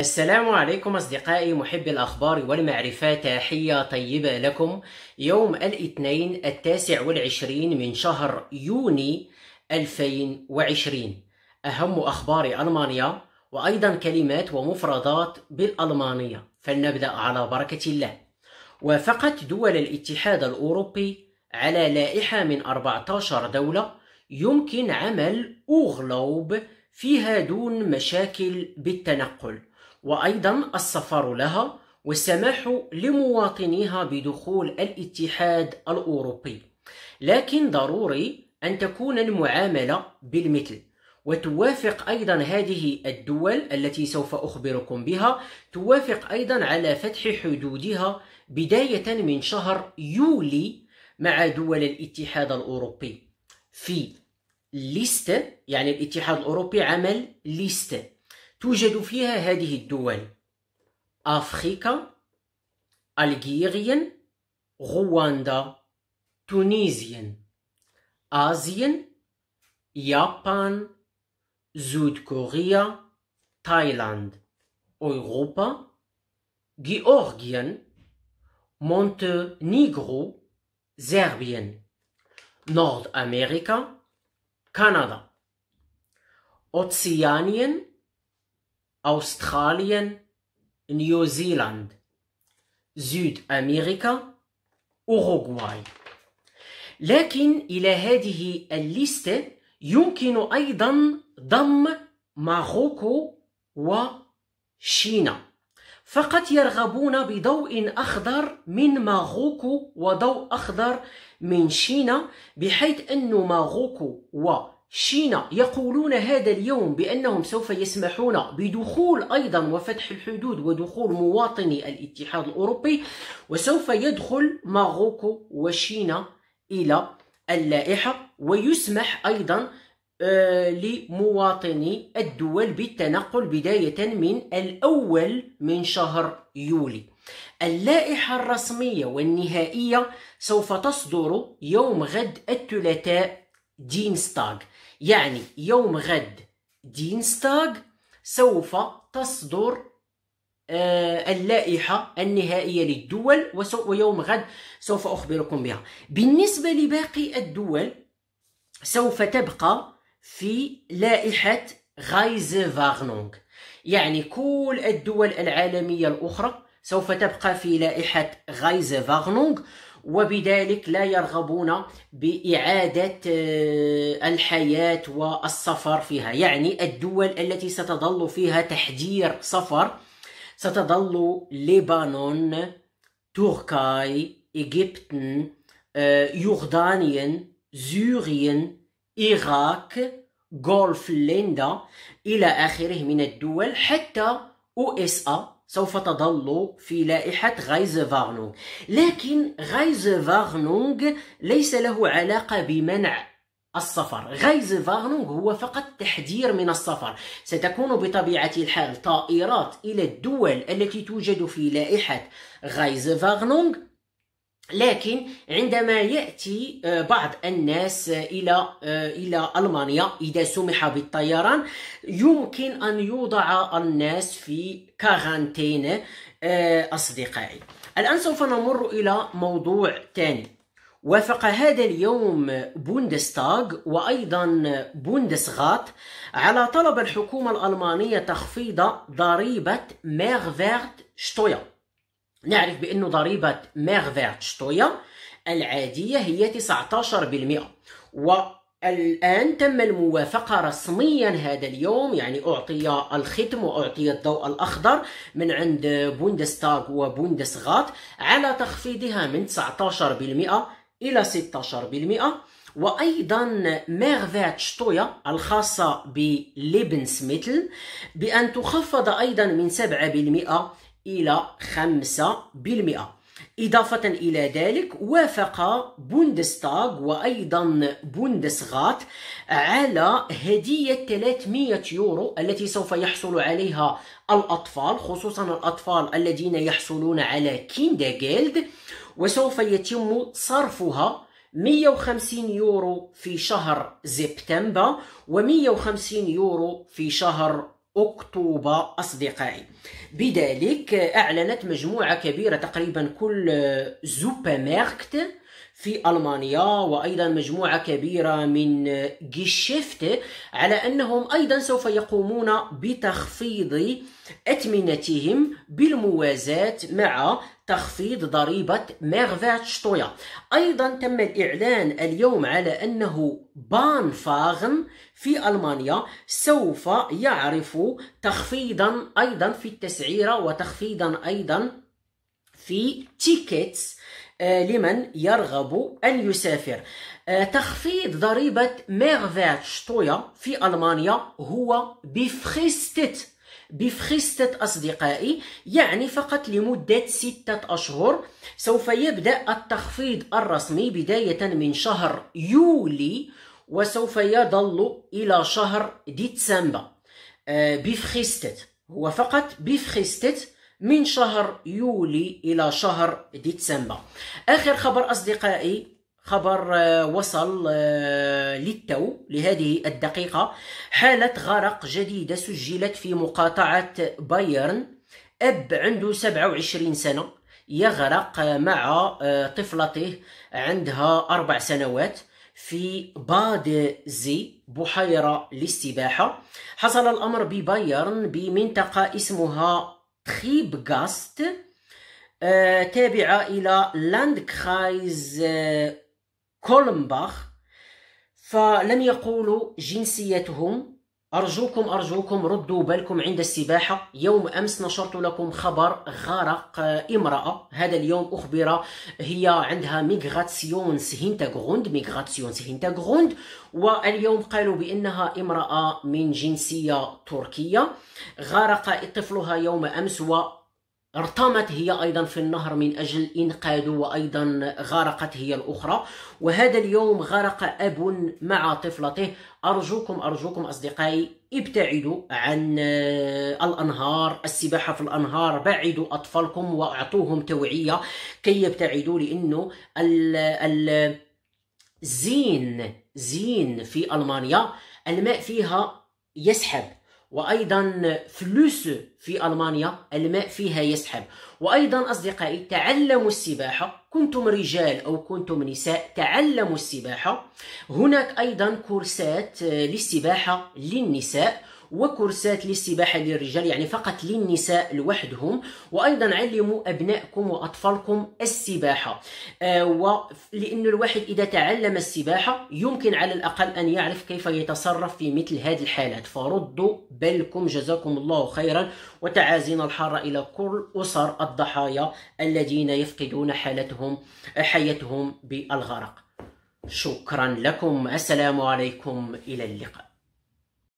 السلام عليكم أصدقائي محبي الأخبار والمعرفة تحية طيبة لكم يوم الاثنين التاسع والعشرين من شهر يوني 2020 أهم أخبار ألمانيا وأيضا كلمات ومفردات بالألمانية فلنبدأ على بركة الله وافقت دول الاتحاد الأوروبي على لائحة من 14 دولة يمكن عمل أوغلوب فيها دون مشاكل بالتنقل وأيضا السفر لها والسماح لمواطنيها بدخول الاتحاد الأوروبي لكن ضروري أن تكون المعاملة بالمثل وتوافق أيضا هذه الدول التي سوف أخبركم بها توافق أيضا على فتح حدودها بداية من شهر يولي مع دول الاتحاد الأوروبي في ليست يعني الاتحاد الأوروبي عمل ليست توجد فيها هذه الدول أفريقيا ألجيريا غواندا تونيزيا آسيا يابان سود كوريا تايلاند أوروبا جيورجيا مونتينيغرو سربيا نورد أمريكا كندا أوتسيانيا Australien, نيوزيلاند سود أوروغواي لكن إلى هذه الليستة يمكن أيضا ضم ماروكو وشينا فقط يرغبون بضوء أخضر من ماروكو وضوء أخضر من شينا بحيث أن ماروكو و شينا يقولون هذا اليوم بأنهم سوف يسمحون بدخول أيضا وفتح الحدود ودخول مواطني الاتحاد الأوروبي وسوف يدخل ماروكو وشينا إلى اللائحة ويسمح أيضا آه، لمواطني الدول بالتنقل بداية من الأول من شهر يولي اللائحة الرسمية والنهائية سوف تصدر يوم غد الثلاثاء دينستاغ يعني يوم غد دينستاغ سوف تصدر آه، اللائحة النهائية للدول ويوم غد سوف أخبركم بها بالنسبة لباقي الدول سوف تبقى في لائحة غايز فاغنونغ يعني كل الدول العالمية الأخرى سوف تبقى في لائحة غايز فاغنونغ وبذلك لا يرغبون بإعادة آه، الحياة والسفر فيها يعني الدول التي ستظل فيها تحجير سفر ستظل لبنان تركيا إيجبتن آه، يوردانيا سوريا إيراك غولف ليندا إلى آخره من الدول حتى USA سوف تظل في لائحة غايز فاغنونغ لكن غايز فاغنونغ ليس له علاقة بمنع السفر غايز فاغنونغ هو فقط تحذير من السفر ستكون بطبيعة الحال طائرات إلى الدول التي توجد في لائحة غايز فاغنونغ لكن عندما ياتي آه، بعض الناس آه، الى آه، الى المانيا اذا سمح بالطيران يمكن ان يوضع الناس في كارانتين اصدقائي الان سوف نمر الى موضوع ثاني وافق هذا اليوم بوندستاغ وأيضا بوندسغات على طلب الحكومة الألمانية تخفيض ضريبة ميرفيرت شتويا نعرف بأن ضريبة شتويا العادية هي 19% والآن تم الموافقة رسميا هذا اليوم يعني أعطي الختم وأعطي الضوء الأخضر من عند بوندستاغ وبوندسغات على تخفيضها من 19% إلى 16% وايضا ميرفيت شتويا الخاصه ميتل بان تخفض ايضا من 7% إلى 5% إضافة إلى ذلك وافق بوندستاغ وأيضا بوندسغات على هدية 300 يورو التي سوف يحصل عليها الأطفال خصوصا الأطفال الذين يحصلون على كيندا جيلد وسوف يتم صرفها 150 يورو في شهر سبتمبر و150 يورو في شهر أكتوبر أصدقائي بذلك أعلنت مجموعة كبيرة تقريبا كل زوبا آه، ماركت في ألمانيا وأيضا مجموعة كبيرة من جيشيفت على أنهم أيضا سوف يقومون بتخفيض أثمنتهم بالموازاة مع تخفيض ضريبة ميرفات شتويا أيضا تم الإعلان اليوم على أنه بان فاغن في ألمانيا سوف يعرف تخفيضا أيضا في التسعيرة وتخفيضا أيضا في تيكيتس آه، لمن يرغب أن يسافر آه، تخفيض ضريبة ميرفيرت شطوية في ألمانيا هو بفخستت بفخستت أصدقائي يعني فقط لمدة ستة أشهر سوف يبدأ التخفيض الرسمي بداية من شهر يولي وسوف يظل إلى شهر ديسمبر آه، بفخستت هو فقط بفخستت من شهر يولي إلى شهر ديسمبر آخر خبر أصدقائي خبر آه، وصل آه، للتو لهذه الدقيقة حالة غرق جديدة سجلت في مقاطعة بايرن أب عنده 27 سنة يغرق مع آه، طفلته عندها أربع سنوات في باد زي بحيرة للسباحة حصل الأمر ببايرن بمنطقة اسمها تريبغاست تابعة إلى لاندكرايز كولمباخ فلم يقولوا جنسيتهم أرجوكم أرجوكم ردوا بالكم عند السباحة يوم أمس نشرت لكم خبر غرق امرأة هذا اليوم أخبر هي عندها غوند ميغراتسيون سهينتا غوند واليوم قالوا بأنها امرأة من جنسية تركية غرق طفلها يوم أمس و ارتمت هي ايضا في النهر من اجل انقاذه وايضا غرقت هي الاخرى وهذا اليوم غرق اب مع طفلته ارجوكم ارجوكم اصدقائي ابتعدوا عن آه، الانهار السباحه في الانهار بعدوا اطفالكم واعطوهم توعيه كي يبتعدوا لانه الزين زين في المانيا الماء فيها يسحب وأيضا فلوس في ألمانيا الماء فيها يسحب وأيضا أصدقائي تعلموا السباحة كنتم رجال أو كنتم نساء تعلموا السباحة هناك أيضا كورسات آه، للسباحة للنساء وكورسات للسباحة للرجال يعني فقط للنساء لوحدهم وأيضا علموا أبنائكم وأطفالكم السباحة آه، لأن الواحد إذا تعلم السباحة يمكن على الأقل أن يعرف كيف يتصرف في مثل هذه الحالات فردوا بالكم جزاكم الله خيرا وتعازينا الحارة إلى كل أسر الضحايا الذين يفقدون حالتهم حياتهم بالغرق شكرا لكم السلام عليكم إلى اللقاء